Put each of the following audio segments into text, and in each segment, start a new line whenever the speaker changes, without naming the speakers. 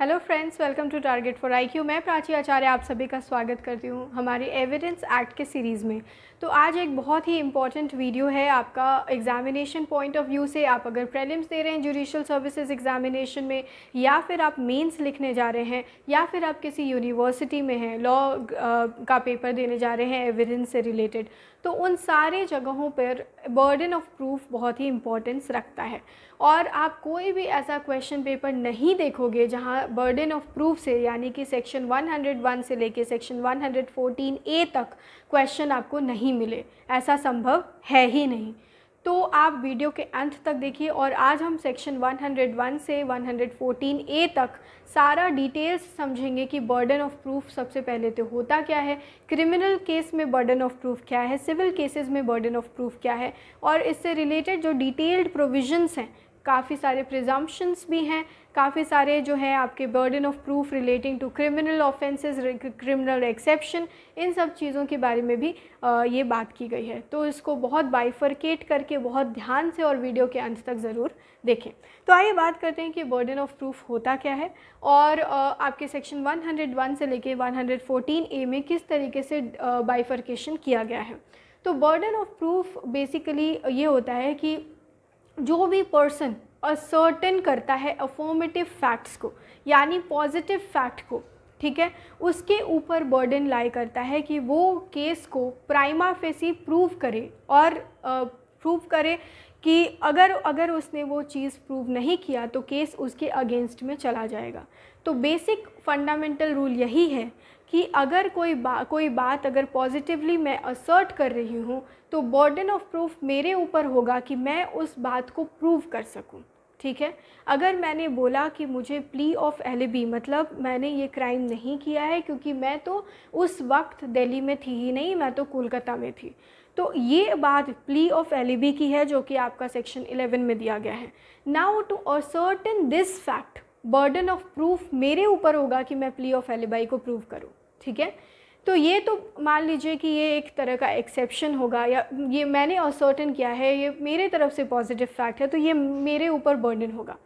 hello friends welcome to target for I Q मैं प्राची आचार्य आप सभी का स्वागत करती हूँ हमारी एविडेंस एक्ट के सीरीज़ में तो आज एक बहुत ही इंपॉर्टेंट वीडियो है आपका एग्जामिनेशन पॉइंट ऑफ व्यू से आप अगर प्रेलिम्स दे रहे हैं जुडिशल सर्विसेज एग्जामिनेशन में या फिर आप मेंस लिखने जा रहे हैं या फिर आप किसी यूनिवर्सिटी में हैं लॉ का पेपर देने जा रहे हैं एविडेंस से रिलेटेड तो उन सारे जगहों पर बर्डन ऑफ प्रूफ बहुत ही इंपॉर्टेंस रखता है और आप कोई भी ऐसा क्वेश्चन पेपर नहीं देखोगे जहाँ बर्डन ऑफ प्रूफ से यानी कि सेक्शन 101 से लेके सेक्शन 114 ए तक क्वेश्चन आपको नहीं मिले ऐसा संभव है ही नहीं तो आप वीडियो के अंत तक देखिए और आज हम सेक्शन 101 से 114 ए तक सारा डिटेल्स समझेंगे कि बर्डन ऑफ प्रूफ सबसे पहले तो होता क्या है क्रिमिनल केस में बर्डन ऑफ प्रूफ क्या है सिविल केसेस में बर्डन ऑफ प्रूफ क्या है और इससे रिलेटेड जो डिटेल्ड प्रोविजंस हैं काफ़ी सारे प्रिजम्पन्स भी हैं काफ़ी सारे जो है आपके burden of proof relating to criminal offences criminal exception इन सब चीज़ों के बारे में भी आ, ये बात की गई है तो इसको बहुत बाइफरकेट करके बहुत ध्यान से और वीडियो के अंत तक ज़रूर देखें तो आइए बात करते हैं कि बर्डन ऑफ प्रूफ होता क्या है और आ, आपके सेक्शन वन से लेके वन ए में किस तरीके से बाइफरकेशन किया गया है तो बर्डन ऑफ प्रूफ बेसिकली ये होता है कि जो भी पर्सन असर्टन करता है अफॉर्मेटिव फैक्ट्स को यानी पॉजिटिव फैक्ट को ठीक है उसके ऊपर बर्डन लाई करता है कि वो केस को प्राइमा फेसी प्रूव करे और प्रूव करे कि अगर अगर उसने वो चीज़ प्रूव नहीं किया तो केस उसके अगेंस्ट में चला जाएगा तो बेसिक फंडामेंटल रूल यही है कि अगर कोई बा कोई बात अगर पॉजिटिवली मैं असर्ट कर रही हूँ तो बर्डन ऑफ प्रूफ मेरे ऊपर होगा कि मैं उस बात को प्रूव कर सकूं ठीक है अगर मैंने बोला कि मुझे प्ली ऑफ एलिबी मतलब मैंने ये क्राइम नहीं किया है क्योंकि मैं तो उस वक्त दिल्ली में थी ही नहीं मैं तो कोलकाता में थी तो ये बात प्ली ऑफ एलिबी की है जो कि आपका सेक्शन 11 में दिया गया है now to ascertain this fact burden of proof मेरे ऊपर होगा कि मैं प्ली ऑफ एलिबाई को प्रूव करूँ ठीक है तो ये तो मान लीजिए कि ये एक तरह का एक्सेप्शन होगा या ये मैंने असर्टन किया है ये मेरे तरफ से पॉजिटिव फैक्ट है तो ये मेरे ऊपर बर्डन होगा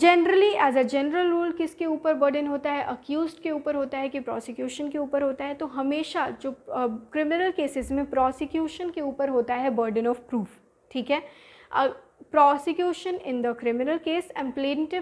generally as a general rule किसके ऊपर बर्डन होता है अक्यूज के ऊपर होता है कि प्रोसिक्यूशन के ऊपर होता है तो हमेशा जो क्रिमिनल uh, केसेस में प्रोसिक्यूशन के ऊपर होता है बर्डन ऑफ प्रूफ ठीक है prosecution in the criminal case and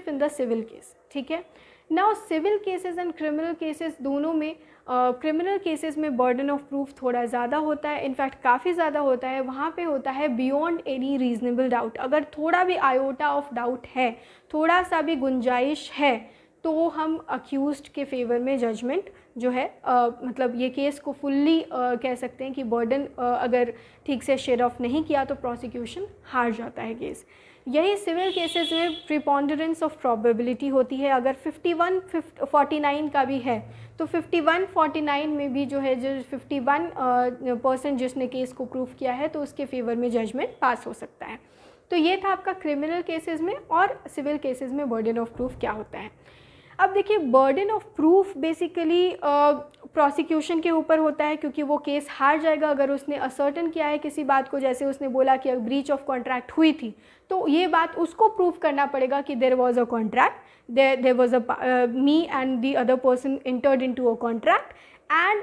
in the civil case ठीक है ना civil cases and criminal cases दोनों में क्रिमिनल केसेस में बर्डन ऑफ प्रूफ थोड़ा ज़्यादा होता है इनफैक्ट काफ़ी ज़्यादा होता है वहाँ पे होता है बियॉन्ड एनी रीज़नेबल डाउट अगर थोड़ा भी आयोटा ऑफ डाउट है थोड़ा सा भी गुंजाइश है तो हम अक्यूज़ के फेवर में जजमेंट जो है आ, मतलब ये केस को फुल्ली कह सकते हैं कि बर्डन अगर ठीक से शेयर ऑफ नहीं किया तो प्रोसिक्यूशन हार जाता है केस यही सिविल केसेस में प्रिपॉन्डरेंस ऑफ प्रोबेबिलिटी होती है अगर 51 49 का भी है तो 51 49 में भी जो है जो 51 परसेंट जिसने केस को प्रूव किया है तो उसके फेवर में जजमेंट पास हो सकता है तो ये था आपका क्रिमिनल केसेस में और सिविल केसेस में बर्डन ऑफ प्रूफ क्या होता है अब देखिए burden of proof basically prosecution के ऊपर होता है क्योंकि वो केस हार जाएगा अगर उसने असर्टन किया है किसी बात को जैसे उसने बोला कि ब्रीच ऑफ कॉन्ट्रैक्ट हुई थी तो ये बात उसको प्रूफ करना पड़ेगा कि there was a contract there there was a me and the other person entered into a contract and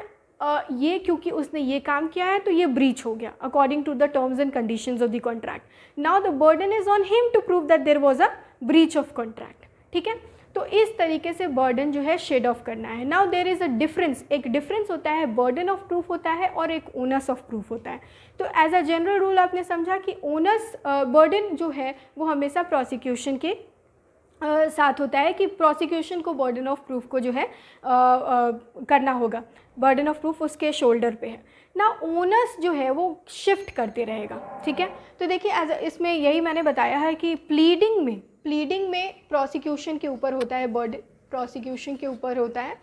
ये क्योंकि उसने ये काम किया है तो ये ब्रीच हो गया according to the terms and condition of the contract now the burden is on him to prove that there was a breach of contract ठीक है तो इस तरीके से बर्डन जो है शेड ऑफ करना है now there is a difference एक डिफरेंस होता है बर्डन ऑफ प्रूफ होता है और एक ओनस ऑफ प्रूफ होता है तो एज अ जनरल रूल आपने समझा कि ओनस बर्डन जो है वो हमेशा प्रोसिक्यूशन के Uh, साथ होता है कि प्रोसिक्यूशन को बर्डन ऑफ प्रूफ को जो है uh, uh, करना होगा बर्डन ऑफ प्रूफ उसके शोल्डर पे है ना ओनस जो है वो शिफ्ट करते रहेगा ठीक है तो देखिए एज इसमें यही मैंने बताया है कि प्लीडिंग में प्लीडिंग में प्रोसिक्यूशन के ऊपर होता है बर्ड प्रोसिक्यूशन के ऊपर होता है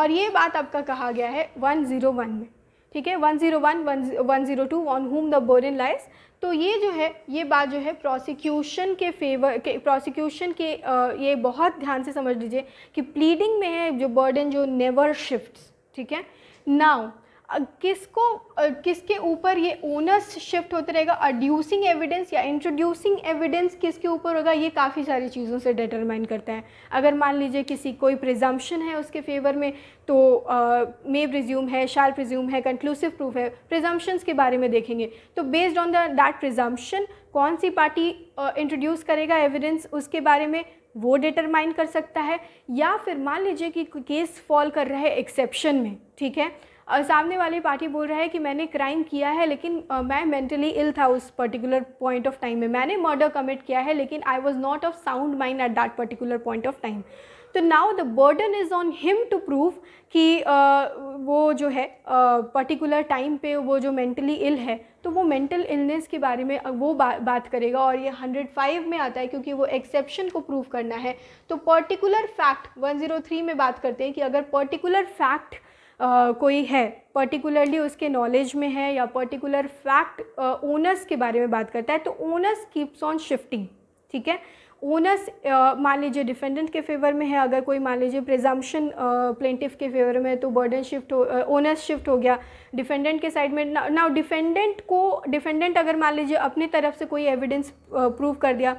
और ये बात आपका कहा गया है 101 में ठीक है 101, टू ऑन होम द इन लाइज तो ये जो है ये बात जो है प्रोसिक्यूशन के फेवर के प्रोसिक्यूशन के ये बहुत ध्यान से समझ लीजिए कि प्लीडिंग में है जो बर्डन जो नेवर शिफ्ट ठीक है नाउ किसको किसके ऊपर ये ओनर्स शिफ्ट होते रहेगा अड्यूसिंग एविडेंस या इंट्रोड्यूसिंग एविडेंस किसके ऊपर होगा ये काफ़ी सारी चीज़ों से डिटरमाइन करता है अगर मान लीजिए किसी कोई प्रिजम्पन है उसके फेवर में तो मे प्रिज्यूम है शाल प्रिज्यूम है कंक्लूसिव प्रूफ है प्रिजम्पशंस के बारे में देखेंगे तो based on the that presumption कौन सी पार्टी इंट्रोड्यूस uh, करेगा एविडेंस उसके बारे में वो डिटरमाइन कर सकता है या फिर मान लीजिए कि केस फॉल कर रहे एक्सेप्शन में ठीक है सामने वाली पार्टी बोल रहा है कि मैंने क्राइम किया है लेकिन आ, मैं मेंटली इल था उस पर्टिकुलर पॉइंट ऑफ टाइम में मैंने मर्डर कमिट किया है लेकिन I was not of sound mind at that particular point of time तो now the burden is on him to prove कि आ, वो जो है पर्टिकुलर टाइम पे वो जो मेंटली इल है तो वो मेंटल इलनेस के बारे में वो बा, बात करेगा और ये 105 में आता है क्योंकि वो एक्सेप्शन को प्रूव करना है तो पर्टिकुलर फैक्ट 103 में बात करते हैं कि अगर पर्टिकुलर फैक्ट Uh, कोई है पर्टिकुलरली उसके नॉलेज में है या पर्टिकुलर फैक्ट ओनर्स के बारे में बात करता है तो ओनर्स कीप्स ऑन शिफ्टिंग ठीक है ओनर्स मान लीजिए डिफेंडेंट के फेवर में है अगर कोई मान लीजिए प्रिजम्पशन प्लेंटिफ के फेवर में तो बर्डन शिफ्ट हो ओनर्स uh, शिफ्ट हो गया डिफेंडेंट के साइड में नाउ डिफेंडेंट को डिफेंडेंट अगर मान लीजिए अपनी तरफ से कोई एविडेंस प्रूव कर दिया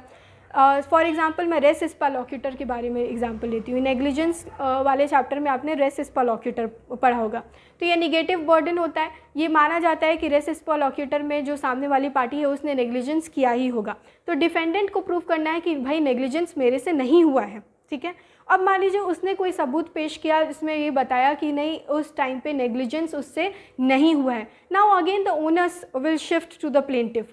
फॉर uh, एग्ज़ाम्पल मैं रेस स्पालॉक्यूटर के बारे में एग्जाम्पल लेती हूँ नेग्लिजेंस uh, वाले चैप्टर में आपने रेस स्पालॉक्यूटर पढ़ा होगा तो ये निगेटिव बर्डन होता है ये माना जाता है कि रेस स्पालॉक्यूटर में जो सामने वाली पार्टी है उसने नेग्लिजेंस किया ही होगा तो डिफेंडेंट को प्रूव करना है कि भाई नेग्लिजेंस मेरे से नहीं हुआ है ठीक है अब मान लीजिए उसने कोई सबूत पेश किया जिसमें ये बताया कि नहीं उस टाइम पे नेग्लिजेंस उससे नहीं हुआ है now again the onus will shift to the plaintiff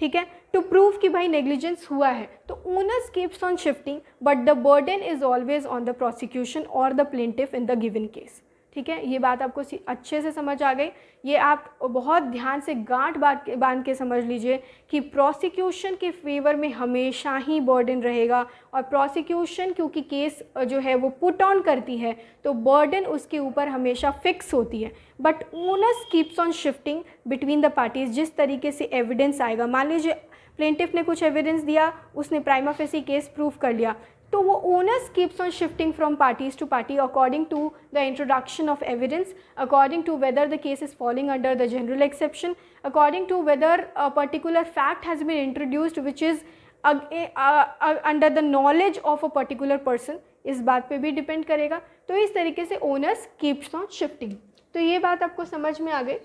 ठीक है टू प्रूव कि भाई नेग्लिजेंस हुआ है तो onus keeps on shifting but the burden is always on the prosecution और the plaintiff in the given case ठीक है ये बात आपको अच्छे से समझ आ गई ये आप बहुत ध्यान से गांठ बांध बांध के समझ लीजिए कि प्रोसिक्यूशन के फेवर में हमेशा ही बर्डन रहेगा और प्रोसिक्यूशन क्योंकि केस जो है वो पुट ऑन करती है तो बर्डन उसके ऊपर हमेशा फिक्स होती है but onus keeps on shifting between the parties जिस तरीके से एविडेंस आएगा मान लीजिए प्लेंटिफ ने कुछ एविडेंस दिया उसने प्राइमा फेसी केस प्रूव कर लिया तो वो onus keeps on shifting from parties to party according to the introduction of evidence according to whether the case is falling under the general exception according to whether a particular fact has been introduced which is under the knowledge of a particular person इस बात पे भी depend करेगा तो इस तरीके से owners keeps on shifting तो ये बात आपको समझ में आ गई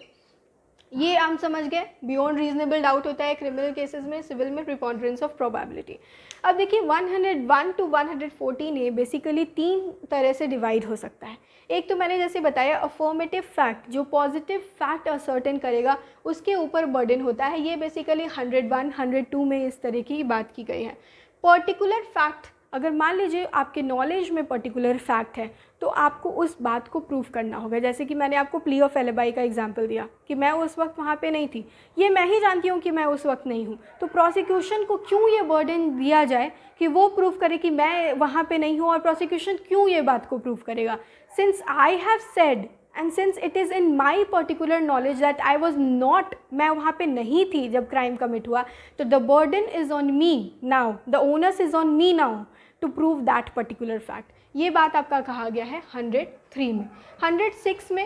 ये हम समझ गए बियॉन्ड रीजनेबल डाउट होता है क्रिमिनल केसेस में सिविल में प्रिपॉन्ड्रेंस ऑफ प्रोबेबिलिटी अब देखिए 101 टू 114 ए बेसिकली तीन तरह से डिवाइड हो सकता है एक तो मैंने जैसे बताया अफॉर्मेटिव फैक्ट जो पॉजिटिव फैक्ट असर्टेन करेगा उसके ऊपर बर्डन होता है ये बेसिकली 101 102 में इस तरह की बात की गई है पर्टिकुलर फैक्ट अगर मान लीजिए आपके नॉलेज में पर्टिकुलर फैक्ट है तो आपको उस बात को प्रूफ करना होगा जैसे कि मैंने आपको प्ली ऑफ एलेबाई का एग्जाम्पल दिया कि मैं उस वक्त वहाँ पे नहीं थी ये मैं ही जानती हूँ कि मैं उस वक्त नहीं हूँ तो प्रोसिक्यूशन को क्यों ये बर्डन दिया जाए कि वो प्रूफ करे कि मैं वहाँ पे नहीं हूँ और प्रोसिक्यूशन क्यों ये बात को प्रूफ करेगा since I have said and since it is in my particular knowledge that I was not मैं वहाँ पर नहीं थी जब क्राइम कमिट हुआ तो the burden is on me now the onus is on me now to prove that particular fact ये बात आपका कहा गया है हंड्रेड थ्री में हंड्रेड सिक्स में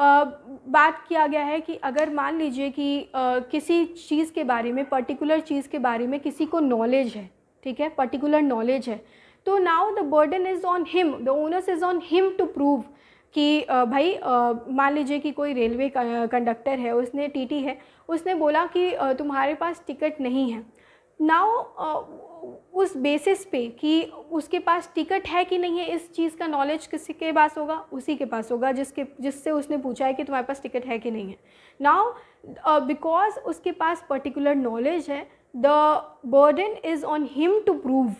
आ, बात किया गया है कि अगर मान लीजिए कि आ, किसी चीज़ के बारे में पर्टिकुलर चीज़ के बारे में किसी को नॉलेज है ठीक है पर्टिकुलर नॉलेज है तो now the burden is on him the onus is on him to prove कि भाई मान लीजिए कि कोई रेलवे कंडक्टर है उसने टीटी है उसने बोला कि तुम्हारे पास टिकट नहीं है नाउ उस बेसिस पे कि उसके पास टिकट है कि नहीं है इस चीज़ का नॉलेज किसी के पास होगा उसी के पास होगा जिसके जिससे उसने पूछा है कि तुम्हारे पास टिकट है कि नहीं है नाउ बिकॉज uh, उसके पास पर्टिकुलर नॉलेज है the burden is on him to prove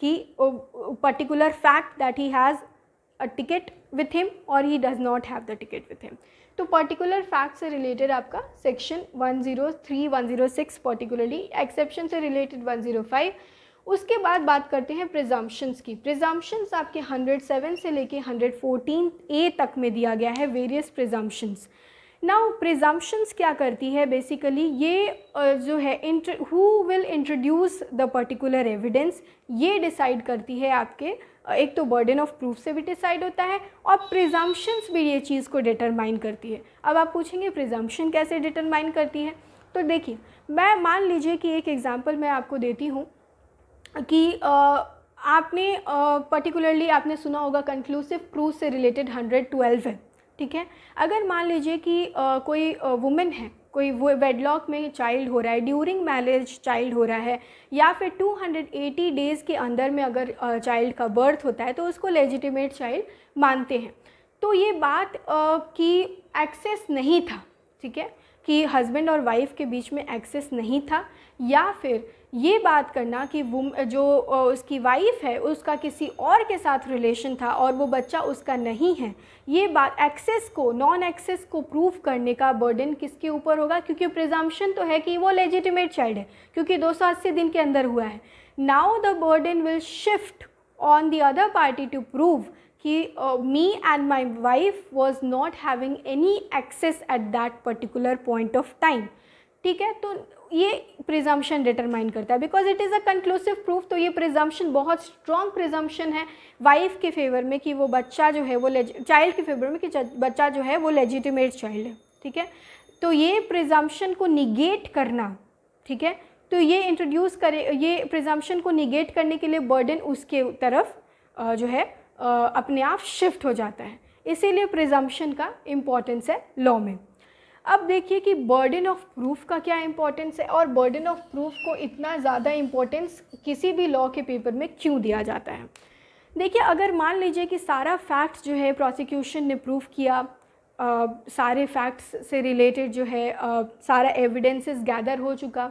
कि particular fact that he has a ticket with him और he does not have the ticket with him तो पर्टिकुलर फैक्ट से related आपका section 103, 106 particularly exception से related 105 उसके बाद बात करते हैं प्रिजम्पशंस की प्रिजम्पशंस आपके 107 से लेके 114 ए तक में दिया गया है वेरियस प्रिजम्पशंस नाउ प्रिजम्पशंस क्या करती है बेसिकली ये जो है who will introduce the particular evidence ये डिसाइड करती है आपके एक तो बर्डन ऑफ प्रूफ से भी डिसाइड होता है और प्रिजम्पन्स भी ये चीज़ को डिटरमाइन करती है अब आप पूछेंगे प्रिजम्पन कैसे डिटरमाइन करती है तो देखिए मैं मान लीजिए कि एक एग्ज़ाम्पल मैं आपको देती हूँ कि आपने पर्टिकुलरली आपने सुना होगा कंक्लूसिव प्रूफ से रिलेटेड हंड्रेड ट्वेल्व है ठीक है अगर मान लीजिए कि कोई वुमेन है कोई वो वेडलॉक में चाइल्ड हो रहा है ड्यूरिंग मैरिज चाइल्ड हो रहा है या फिर 280 डेज़ के अंदर में अगर चाइल्ड का बर्थ होता है तो उसको लेजिटिमेट चाइल्ड मानते हैं तो ये बात कि एक्सेस नहीं था ठीक है कि हस्बैंड और वाइफ के बीच में एक्सेस नहीं था या फिर ये बात करना कि वो जो उसकी वाइफ है उसका किसी और के साथ रिलेशन था और वो बच्चा उसका नहीं है ये बात एक्सेस को नॉन एक्सेस को प्रूव करने का बर्डन किसके ऊपर होगा क्योंकि प्रिजम्पशन तो है कि वो लेजिटिमेट चाइल्ड है क्योंकि अस्सी दिन के अंदर हुआ है now the burden will shift on the other party to prove कि me and my wife was not having any access at that particular point of time ठीक है तो ये प्रिजम्पन डिटरमाइन करता है because it is a conclusive proof तो ये presumption बहुत स्ट्रॉन्ग प्रिजम्पन है वाइफ के फेवर में कि वो बच्चा जो है वो चाइल्ड के फेवर में कि बच्चा जो है वो लेजिटिमेट चाइल्ड है ठीक है तो ये प्रिजम्पन को निगेट करना ठीक है तो ये इंट्रोड्यूस करे ये प्रिजम्पन को निगेट करने के लिए बर्डन उसके तरफ जो है अपने आप शिफ्ट हो जाता है इसीलिए प्रिजम्पन का इम्पोर्टेंस है लॉ में अब देखिए कि बर्डन ऑफ प्रूफ का क्या इंपॉर्टेंस है और बर्डन ऑफ प्रूफ को इतना ज़्यादा इम्पोर्टेंस किसी भी लॉ के पेपर में क्यों दिया जाता है देखिए अगर मान लीजिए कि सारा फैक्ट जो है प्रोसिक्यूशन ने प्रूफ किया आ, सारे फैक्ट्स से रिलेटेड जो है आ, सारा एविडेंसेस गैदर हो चुका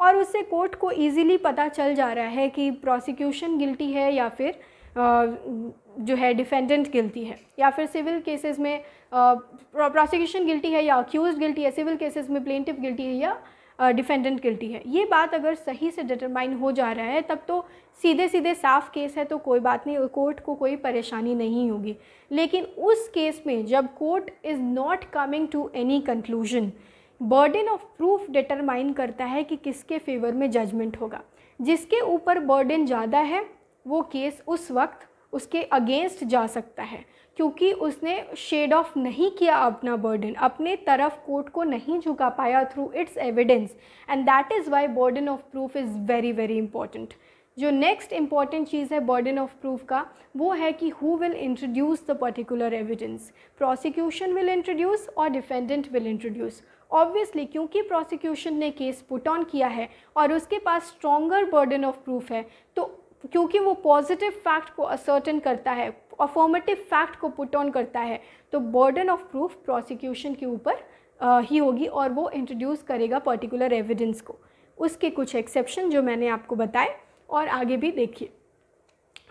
और उससे कोर्ट को ईज़िली पता चल जा रहा है कि प्रोसिक्यूशन गिल्टी है या फिर जो है डिफेंडेंट गिलती है या फिर सिविल केसेस में प्रोसिक्यूशन गिल्टी है या अक्यूज गिल्टी है सिविल केसेस में प्लेंटिव गिलती है या डिफेंडेंट गिल्टी है ये बात अगर सही से डिटरमाइन हो जा रहा है तब तो सीधे सीधे साफ केस है तो कोई बात नहीं कोर्ट को कोई परेशानी नहीं होगी लेकिन उस केस में जब court is not coming to any conclusion burden of proof determine करता है कि किसके फेवर में जजमेंट होगा जिसके ऊपर बर्डन ज़्यादा है वो केस उस वक्त उसके अगेंस्ट जा सकता है क्योंकि उसने शेड ऑफ नहीं किया अपना बर्डन अपने तरफ कोर्ट को नहीं झुका पाया through its evidence and that is why burden of proof is very very important जो नेक्स्ट इंपॉर्टेंट चीज़ है बर्डन ऑफ प्रूफ का वो है कि who will introduce the particular evidence prosecution will introduce और डिफेंडेंट विल इंट्रोड्यूस ऑब्वियसली क्योंकि prosecution ने केस पुट ऑन किया है और उसके पास स्ट्रॉगर बर्डन ऑफ प्रूफ है तो क्योंकि वो पॉजिटिव फैक्ट को असर्टन करता है अफॉर्मेटिव फैक्ट को पुट ऑन करता है तो बर्डन ऑफ प्रूफ प्रोसिक्यूशन के ऊपर ही होगी और वो इंट्रोड्यूस करेगा पर्टिकुलर एविडेंस को उसके कुछ एक्सेप्शन जो मैंने आपको बताए और आगे भी देखिए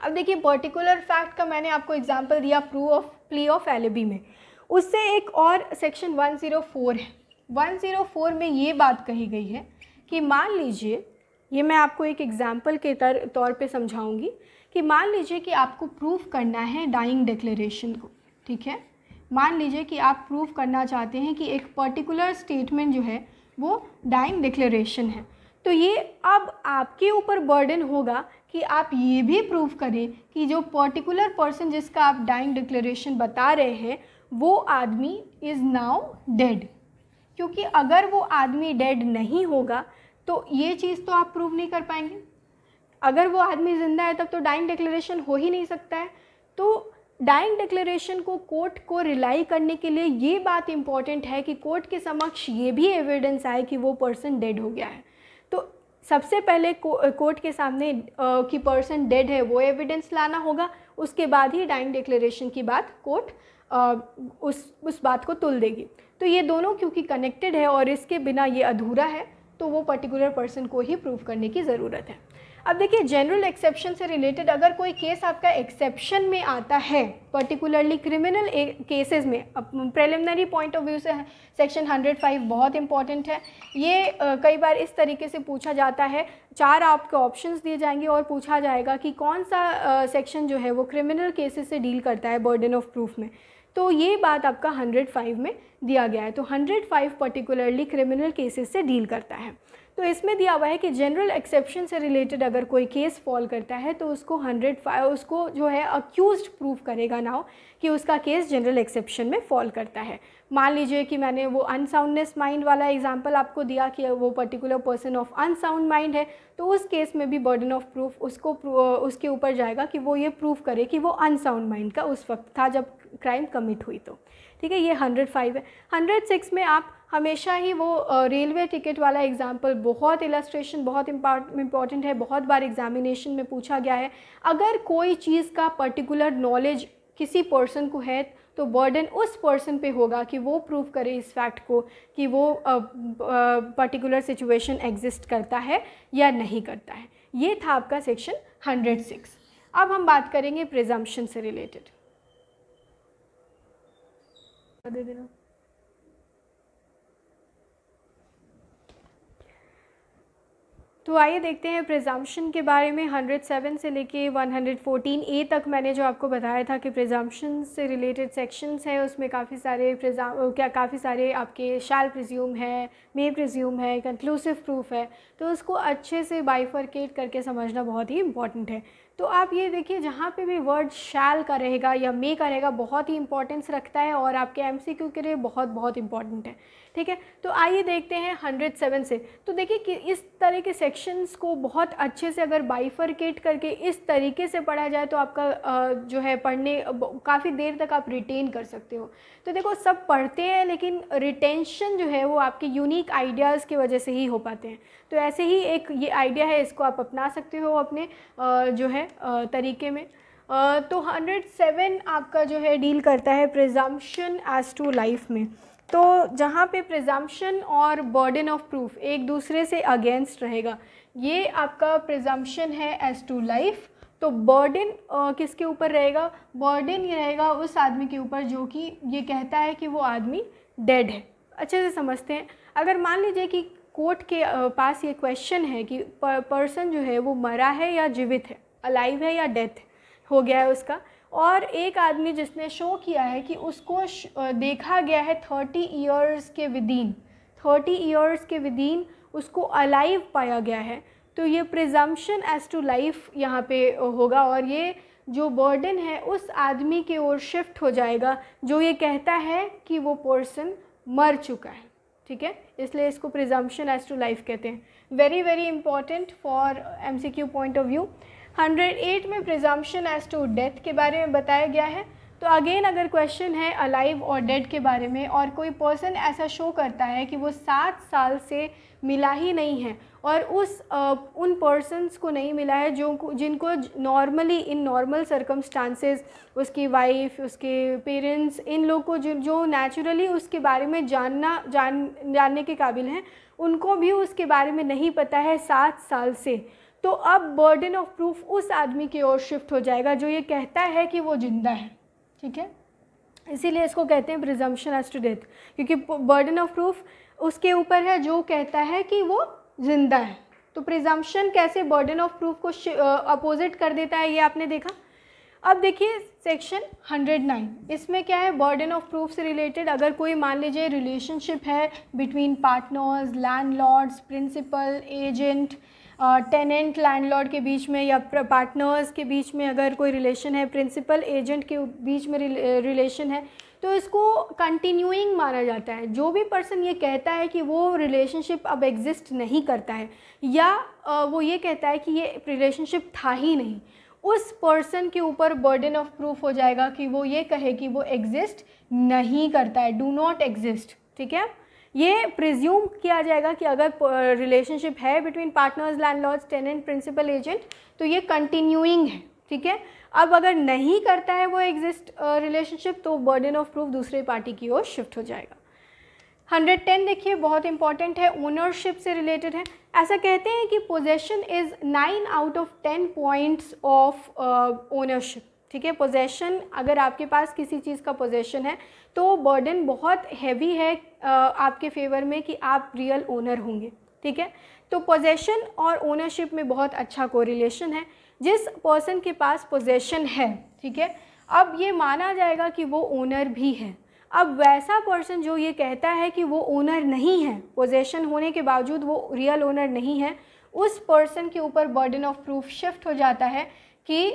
अब देखिए पर्टिकुलर फैक्ट का मैंने आपको एग्जाम्पल दिया proof of plea of alibi में उससे एक और सेक्शन 104 है 104 में ये बात कही गई है कि मान लीजिए ये मैं आपको एक एग्ज़ाम्पल के तर तौर पे समझाऊंगी कि मान लीजिए कि आपको प्रूफ करना है डाइंग डिक्लेरेशन को ठीक है मान लीजिए कि आप प्रूफ करना चाहते हैं कि एक पर्टिकुलर स्टेटमेंट जो है वो डाइंग डिक्लेरेशन है तो ये अब आपके ऊपर बर्डन होगा कि आप ये भी प्रूफ करें कि जो पर्टिकुलर पर्सन जिसका आप डाइंग डिक्लेरेशन बता रहे हैं वो आदमी इज़ नाउ डेड क्योंकि अगर वो आदमी डेड नहीं होगा तो ये चीज़ तो आप प्रूव नहीं कर पाएंगे अगर वो आदमी ज़िंदा है तब तो डाइंग डिक्लेरेशन हो ही नहीं सकता है तो डाइंग डिक्लेरेशन को कोर्ट को रिलाई करने के लिए ये बात इम्पॉर्टेंट है कि कोर्ट के समक्ष ये भी एविडेंस आए कि वो पर्सन डेड हो गया है तो सबसे पहले को, कोर्ट के सामने कि पर्सन डेड है वो एविडेंस लाना होगा उसके बाद ही डाइंग डिक्लेरेशन की बात कोर्ट उस उस बात को तुल देगी तो ये दोनों क्योंकि कनेक्टेड है और इसके बिना ये अधूरा है तो वो पर्टिकुलर पर्सन को ही प्रूव करने की ज़रूरत है अब देखिए जनरल एक्सेप्शन से रिलेटेड अगर कोई केस आपका एक्सेप्शन में आता है पर्टिकुलरली क्रिमिनल केसेस में अब प्रेलिमिनरी पॉइंट ऑफ व्यू से सेक्शन 105 बहुत इंपॉर्टेंट है ये आ, कई बार इस तरीके से पूछा जाता है चार आपके ऑप्शंस दिए जाएंगे और पूछा जाएगा कि कौन सा सेक्शन जो है वो क्रिमिनल केसेस से डील करता है बर्डन ऑफ प्रूफ में तो ये बात आपका हंड्रेड में दिया गया है तो 105 पर्टिकुलरली क्रिमिनल केसेस से डील करता है तो इसमें दिया हुआ है कि जनरल एक्सेप्शन से रिलेटेड अगर कोई केस फॉल करता है तो उसको हंड्रेड उसको जो है अक्यूज प्रूफ करेगा नाउ कि उसका केस जनरल एक्सेप्शन में फॉल करता है मान लीजिए कि मैंने वो अनसाउंडनेस माइंड वाला एग्जाम्पल आपको दिया कि वो particular person of unsound mind है तो उस केस में भी बर्डन ऑफ प्रूफ उसको उसके ऊपर जाएगा कि वो ये प्रूफ करे कि वो अनसाउंड माइंड का उस वक्त था जब क्राइम कमिट हुई तो ठीक है ये हंड्रेड फाइव है हंड्रेड सिक्स में आप हमेशा ही वो रेलवे टिकट वाला एग्ज़ाम्पल बहुत इलस्ट्रेशन बहुत इम्पॉर्टेंट है बहुत बार एग्ज़ामिनेशन में पूछा गया है अगर कोई चीज़ का पर्टिकुलर नॉलेज किसी पर्सन को है तो बर्डन उस पर्सन पे होगा कि वो प्रूव करे इस फैक्ट को कि वो पर्टिकुलर सिचुएशन एग्जिस्ट करता है या नहीं करता है ये था आपका सेक्शन 106 अब हम बात करेंगे प्रिजम्पशन से रिलेटेड दे देना तो आइए देखते हैं प्रिजम्पन के बारे में 107 से लेके 114 ए तक मैंने जो आपको बताया था कि प्रिजम्पन से रिलेटेड सेक्शंस हैं उसमें काफ़ी सारे प्रिजाम क्या काफ़ी सारे आपके शाल प्रिज्यूम है मे प्रिज्यूम है कंक्लूसिव प्रूफ है तो उसको अच्छे से बाइफर्केट करके समझना बहुत ही इंपॉर्टेंट है तो आप ये देखिए जहाँ पे भी वर्ड शैल का रहेगा या मे का रहेगा बहुत ही इंपॉर्टेंस रखता है और आपके क्यू के लिए बहुत बहुत इंपॉर्टेंट है ठीक है तो आइए देखते हैं हंड्रेड सेवन से तो देखिए कि इस तरह के सेक्शंस को बहुत अच्छे से अगर बाइफरकेट करके इस तरीके से पढ़ा जाए तो आपका जो है पढ़ने काफ़ी देर तक आप रिटेन कर सकते हो तो देखो सब पढ़ते हैं लेकिन रिटेंशन जो है वो आपके यूनिक आइडियाज़ की वजह से ही हो पाते हैं तो ऐसे ही एक ये आइडिया है इसको आप अपना सकते हो अपने जो है तरीके में तो 107 आपका जो है डील करता है प्रिजम्पशन एज टू लाइफ में तो जहाँ पे प्रिजम्पशन और बर्डन ऑफ प्रूफ एक दूसरे से अगेंस्ट रहेगा ये आपका प्रिजम्पशन है एज टू लाइफ तो बर्डन किसके ऊपर रहेगा बर्डन ये रहेगा उस आदमी के ऊपर जो कि ये कहता है कि वो आदमी डेड है अच्छे से समझते हैं अगर मान लीजिए कि कोर्ट के पास ये क्वेश्चन है कि पर्सन जो है वो मरा है या जीवित है अलाइव है या डेथ हो गया है उसका और एक आदमी जिसने शो किया है कि उसको देखा गया है थर्टी ईयर्स के विदीन थर्टी ईयर्स के विदिन उसको अलाइव पाया गया है तो ये प्रिजम्पन एज टू लाइफ यहाँ पे होगा और ये जो बर्डन है उस आदमी के ओर शिफ्ट हो जाएगा जो ये कहता है कि वो पर्सन मर चुका है ठीक है इसलिए इसको प्रिजम्पन एज टू लाइफ कहते हैं वेरी वेरी इंपॉर्टेंट फॉर एम पॉइंट ऑफ व्यू 108 में प्रिजम्पशन एज टू डेथ के बारे में बताया गया है तो अगेन अगर क्वेश्चन है अलाइव और डेड के बारे में और कोई पर्सन ऐसा शो करता है कि वो सात साल से मिला ही नहीं है और उस आ, उन पर्सनस को नहीं मिला है जो जिनको नॉर्मली इन नॉर्मल सर्कमस्टांसेस उसकी वाइफ उसके पेरेंट्स इन लोग को जो जो नेचुरली उसके बारे में जानना जान जानने के काबिल हैं उनको भी उसके बारे में नहीं पता है सात साल से तो अब बर्डन ऑफ प्रूफ उस आदमी की ओर शिफ्ट हो जाएगा जो ये कहता है कि वो ज़िंदा है ठीक है इसीलिए इसको कहते हैं प्रिजम्पशन एज टू डेथ क्योंकि बर्डन ऑफ प्रूफ उसके ऊपर है जो कहता है कि वो ज़िंदा है तो प्रिजम्पशन कैसे बर्डन ऑफ प्रूफ को अपोजिट कर देता है ये आपने देखा अब देखिए सेक्शन 109 इसमें क्या है बर्डन ऑफ प्रूफ से रिलेटेड अगर कोई मान लीजिए रिलेशनशिप है between partners land principal agent tenant landlord के बीच में या पार्टनर्स के बीच में अगर कोई रिलेशन है प्रिंसिपल एजेंट के बीच में रिलेशन है तो इसको कंटिन्यूइंग माना जाता है जो भी पर्सन ये कहता है कि वो रिलेशनशिप अब एग्जिस्ट नहीं करता है या वो ये कहता है कि ये रिलेशनशिप था ही नहीं उस पर्सन के ऊपर बर्डन ऑफ प्रूफ हो जाएगा कि वो ये कहे कि वो एग्जिस्ट नहीं करता है डू नॉट एग्जिस्ट ठीक है ये प्रिज्यूम किया जाएगा कि अगर रिलेशनशिप है between partners land landlords tenant principal agent तो ये कंटिन्यूइंग है ठीक है अब अगर नहीं करता है वो एग्जिस्ट रिलेशनशिप तो बर्डन ऑफ प्रूफ दूसरे पार्टी की ओर शिफ्ट हो जाएगा 110 देखिए बहुत इंपॉर्टेंट है ओनरशिप से रिलेटेड है ऐसा कहते हैं कि possession is nine out of ten points of ownership ठीक है पोजेशन अगर आपके पास किसी चीज़ का पोजेशन है तो बर्डन बहुत हैवी है आपके फेवर में कि आप रियल ओनर होंगे ठीक है तो पोजेशन और ओनरशिप में बहुत अच्छा कोरिलेशन है जिस पर्सन के पास पोजेशन है ठीक है अब ये माना जाएगा कि वो ओनर भी है अब वैसा पर्सन जो ये कहता है कि वो ओनर नहीं है पोजेशन होने के बावजूद वो रियल ओनर नहीं है उस पर्सन के ऊपर बर्डन ऑफ प्रूफ शिफ्ट हो जाता है कि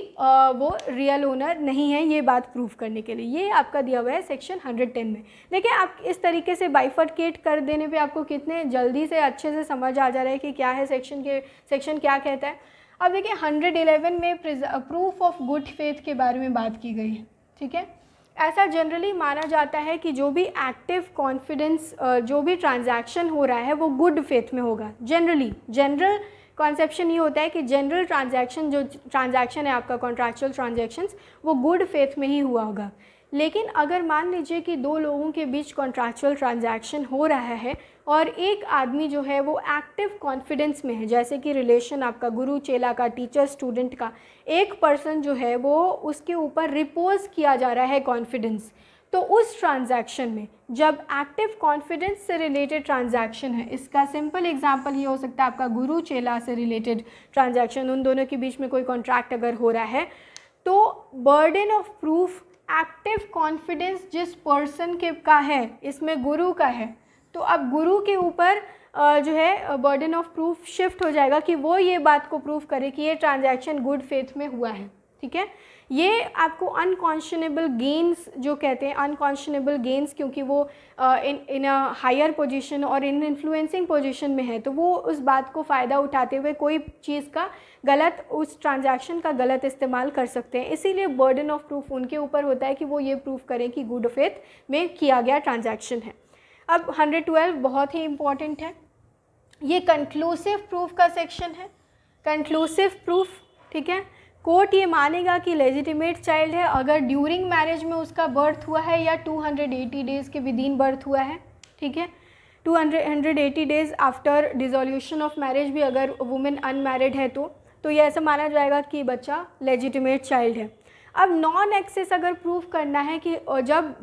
वो रियल ओनर नहीं है ये बात प्रूव करने के लिए ये आपका दिया हुआ है सेक्शन 110 में देखिए आप इस तरीके से बाइफर्केट कर देने पे आपको कितने जल्दी से अच्छे से समझ आ जा रहा है कि क्या है सेक्शन के सेक्शन क्या कहता है अब देखिए 111 में प्रूफ ऑफ गुड फेथ के बारे में बात की गई है ठीक है ऐसा जनरली माना जाता है कि जो भी एक्टिव कॉन्फिडेंस जो भी ट्रांजैक्शन हो रहा है वो गुड फेथ में होगा जनरली जनरल कॉन्सेप्शन ये होता है कि जनरल ट्रांजैक्शन जो ट्रांजैक्शन है आपका कॉन्ट्रैक्चुअल ट्रांजैक्शन वो गुड फेथ में ही हुआ होगा लेकिन अगर मान लीजिए कि दो लोगों के बीच कॉन्ट्रैक्चुअल ट्रांजैक्शन हो रहा है और एक आदमी जो है वो एक्टिव कॉन्फिडेंस में है जैसे कि रिलेशन आपका गुरु चेला का टीचर स्टूडेंट का एक पर्सन जो है वो उसके ऊपर रिपोज किया जा रहा है कॉन्फिडेंस तो उस ट्रांजैक्शन में जब एक्टिव कॉन्फिडेंस से रिलेटेड ट्रांजैक्शन है इसका सिंपल एग्जांपल ये हो सकता है आपका गुरु चेला से रिलेटेड ट्रांजैक्शन उन दोनों के बीच में कोई कॉन्ट्रैक्ट अगर हो रहा है तो burden of proof active confidence जिस पर्सन के का है इसमें गुरु का है तो अब गुरु के ऊपर जो है बर्डन ऑफ प्रूफ शिफ्ट हो जाएगा कि वो ये बात को प्रूफ करे कि ये ट्रांजैक्शन गुड फेथ में हुआ है ठीक है ये आपको अनकॉन्शनेबल गेंस जो कहते हैं अनकॉन्शनेबल गेंस क्योंकि वो इन इन अ हायर पोजीशन और इन इन्फ्लुएंसिंग पोजीशन में है तो वो उस बात को फ़ायदा उठाते हुए कोई चीज़ का गलत उस ट्रांजैक्शन का गलत इस्तेमाल कर सकते हैं इसीलिए बर्डन ऑफ प्रूफ उनके ऊपर होता है कि वो ये प्रूफ करें कि गुड फेथ में किया गया ट्रांजेक्शन है अब ट्वेल्व बहुत ही इम्पॉर्टेंट है ये कंक्लूसिव प्रूफ का सेक्शन है कंक्लूसिव प्रूफ ठीक है कोर्ट ये मानेगा कि लेजिटिमेट चाइल्ड है अगर ड्यूरिंग मैरिज में उसका बर्थ हुआ है या 280 डेज़ के विद इन बर्थ हुआ है ठीक है 280 days after dissolution of marriage भी अगर वुमेन अनमैरिड है तो तो ये ऐसा माना जाएगा कि बच्चा लेजिटिमेट चाइल्ड है अब नॉन एक्सेस अगर प्रूफ करना है कि जब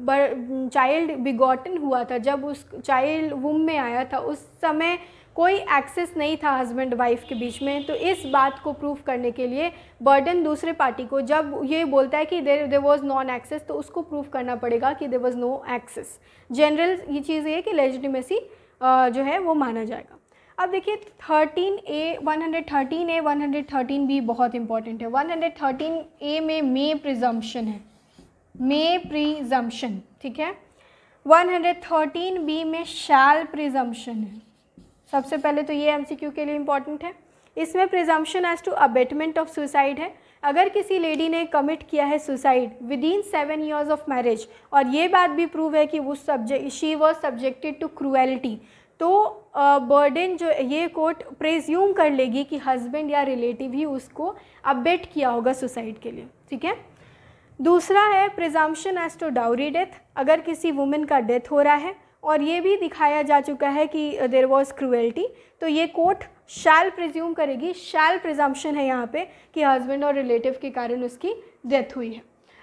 चाइल्ड बिगॉटन हुआ था जब उस चाइल्ड वुम में आया था उस समय कोई एक्सेस नहीं था हस्बैंड वाइफ के बीच में तो इस बात को प्रूफ करने के लिए बर्डन दूसरे पार्टी को जब ये बोलता है कि there there was non access तो उसको प्रूफ करना पड़ेगा कि there was no access general ये चीज़ ये है कि लेजिटिमेसी जो है वो माना जाएगा अब देखिए वन हंड्रेड 113 भी बहुत इंपॉर्टेंट है ए में मे प्रिजम्पन है मे प्रिजम्पन ठीक है बी में शैल प्रिजम्पन है सबसे पहले तो ये एम के लिए इम्पॉर्टेंट है इसमें presumption as to abetment of suicide है अगर किसी लेडी ने कमिट किया है suicide within seven years of marriage और ये बात भी प्रूव है कि वो subject she was subjected to cruelty तो बर्डन uh, जो ये कोर्ट प्रेज्यूम कर लेगी कि हस्बैंड या रिलेटिव ही उसको अपडेट किया होगा सुसाइड के लिए ठीक है दूसरा है presumption as to dowry death अगर किसी वुमेन का डेथ हो रहा है और ये भी दिखाया जा चुका है कि देर वॉज क्रुएल्टी तो ये कोर्ट शैल प्रिज्यूम करेगी शैल प्रिजम्पन है यहाँ पे कि हस्बैंड और रिलेटिव के कारण उसकी डेथ हुई है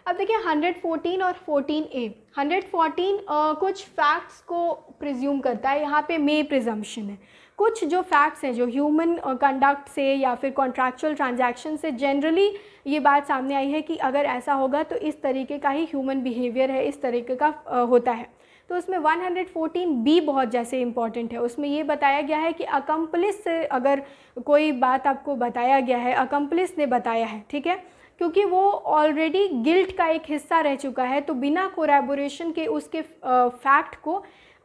अब देखिए 114 और 14 ए 114 आ, कुछ फैक्ट्स को प्रिज्यूम करता है यहाँ पे मे प्रिजम्पन है कुछ जो फैक्ट्स हैं जो ह्यूमन कंडक्ट uh, से या फिर कॉन्ट्रैक्चुअल ट्रांजैक्शन से जनरली ये बात सामने आई है कि अगर ऐसा होगा तो इस तरीके का ही ह्यूमन बिहेवियर है इस तरीके का आ, uh, होता है तो उसमें 114 बी बहुत जैसे इम्पॉर्टेंट है उसमें ये बताया गया है कि अकम्पलिस से अगर कोई बात आपको बताया गया है अकम्पलिस ने बताया है ठीक है क्योंकि वो ऑलरेडी गिल्ट का एक हिस्सा रह चुका है तो बिना कोरेबोरेशन के उसके फैक्ट को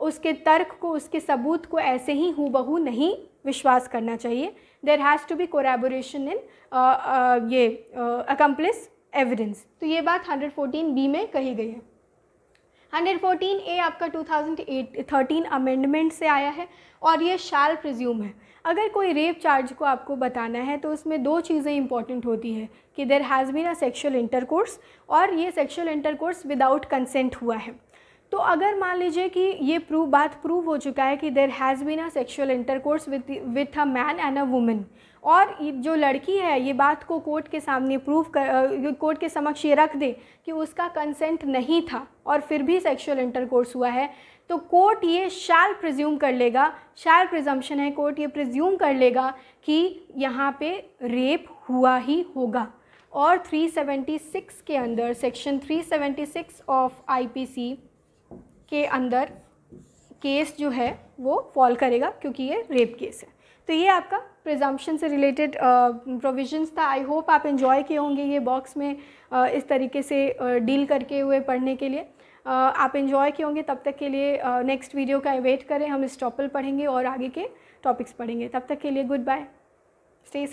उसके तर्क को उसके सबूत को ऐसे ही हु बहू नहीं विश्वास करना चाहिए there has to be corroboration in ये अकम्पलिस एविडेंस तो ये बात 114 बी में कही गई है 114 ए आपका 2013 अमेंडमेंट से आया है और ये शाल प्रिज्यूम है अगर कोई रेप चार्ज को आपको बताना है तो उसमें दो चीज़ें इंपॉर्टेंट होती है कि there has been a sexual intercourse और ये सेक्शुअल इंटरकोर्स विदाउट कंसेंट हुआ है तो अगर मान लीजिए कि ये प्रूव बात प्रूव हो चुका है कि there has been a sexual intercourse with with a man and a women और जो लड़की है ये बात को कोर्ट के सामने प्रूफ कर कोर्ट के समक्ष ये रख दे कि उसका कंसेंट नहीं था और फिर भी सेक्सुअल इंटरकोर्स हुआ है तो कोर्ट ये शाल प्रिज्यूम कर लेगा शाल प्रिजम्पशन है कोर्ट ये प्रिज्यूम कर लेगा कि यहाँ पे रेप हुआ ही होगा और 376 के अंदर सेक्शन 376 ऑफ आईपीसी के अंदर केस जो है वो फॉल करेगा क्योंकि ये रेप केस है तो ये आपका प्रिजम्पन से रिलेटेड प्रोविजंस uh, था आई होप आप इन्जॉय किए होंगे ये बॉक्स में uh, इस तरीके से डील uh, करके हुए पढ़ने के लिए uh, आप इन्जॉय किए होंगे तब तक के लिए नेक्स्ट uh, वीडियो का वेट करें हम इस टॉपल पढ़ेंगे और आगे के टॉपिक्स पढ़ेंगे तब तक के लिए गुड बाय स्टे से